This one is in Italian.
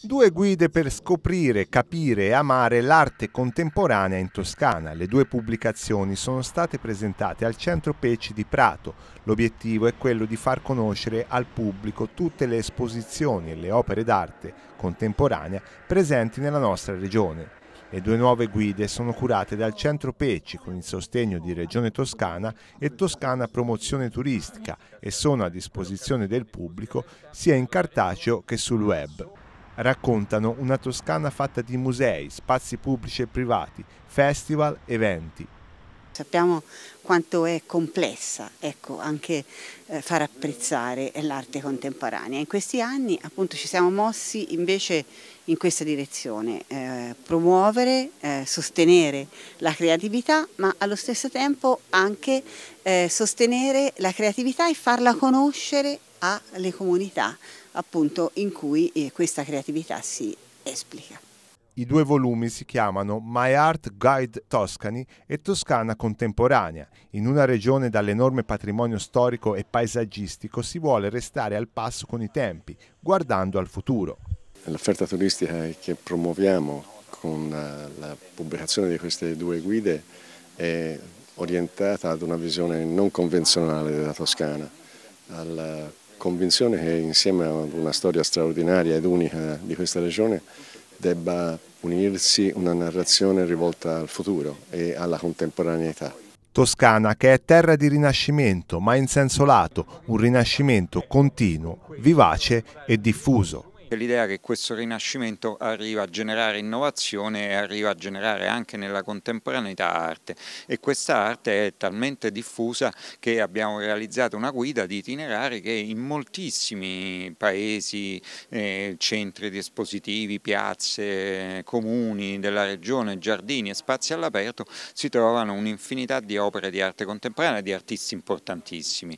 Due guide per scoprire, capire e amare l'arte contemporanea in Toscana. Le due pubblicazioni sono state presentate al Centro Peci di Prato. L'obiettivo è quello di far conoscere al pubblico tutte le esposizioni e le opere d'arte contemporanea presenti nella nostra regione. Le due nuove guide sono curate dal Centro Peci con il sostegno di Regione Toscana e Toscana Promozione Turistica e sono a disposizione del pubblico sia in cartaceo che sul web raccontano una Toscana fatta di musei, spazi pubblici e privati, festival, eventi. Sappiamo quanto è complessa ecco, anche eh, far apprezzare l'arte contemporanea. In questi anni appunto ci siamo mossi invece in questa direzione, eh, promuovere, eh, sostenere la creatività ma allo stesso tempo anche eh, sostenere la creatività e farla conoscere alle comunità appunto in cui eh, questa creatività si esplica. I due volumi si chiamano My Art Guide Toscani e Toscana Contemporanea. In una regione dall'enorme patrimonio storico e paesaggistico si vuole restare al passo con i tempi, guardando al futuro. L'offerta turistica che promuoviamo con eh, la pubblicazione di queste due guide è orientata ad una visione non convenzionale della Toscana, alla convinzione che insieme ad una storia straordinaria ed unica di questa regione debba unirsi una narrazione rivolta al futuro e alla contemporaneità. Toscana che è terra di rinascimento, ma in senso lato, un rinascimento continuo, vivace e diffuso per l'idea che questo rinascimento arriva a generare innovazione e arriva a generare anche nella contemporaneità arte e questa arte è talmente diffusa che abbiamo realizzato una guida di itinerari che in moltissimi paesi, eh, centri di espositivi, piazze, comuni della regione, giardini e spazi all'aperto si trovano un'infinità di opere di arte contemporanea e di artisti importantissimi.